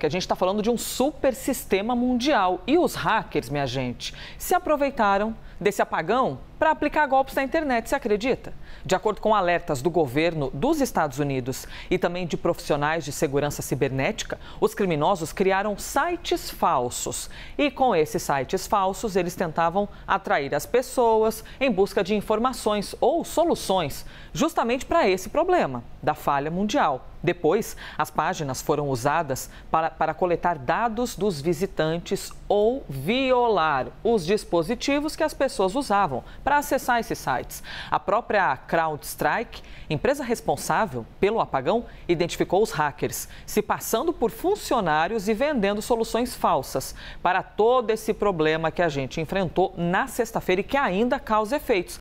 Porque a gente está falando de um super sistema mundial. E os hackers, minha gente, se aproveitaram desse apagão para aplicar golpes na internet, se acredita? De acordo com alertas do governo dos Estados Unidos e também de profissionais de segurança cibernética, os criminosos criaram sites falsos. E com esses sites falsos, eles tentavam atrair as pessoas em busca de informações ou soluções justamente para esse problema da falha mundial. Depois, as páginas foram usadas para, para coletar dados dos visitantes ou violar os dispositivos que as pessoas usavam para acessar esses sites. A própria CrowdStrike, empresa responsável pelo apagão, identificou os hackers, se passando por funcionários e vendendo soluções falsas para todo esse problema que a gente enfrentou na sexta-feira e que ainda causa efeitos.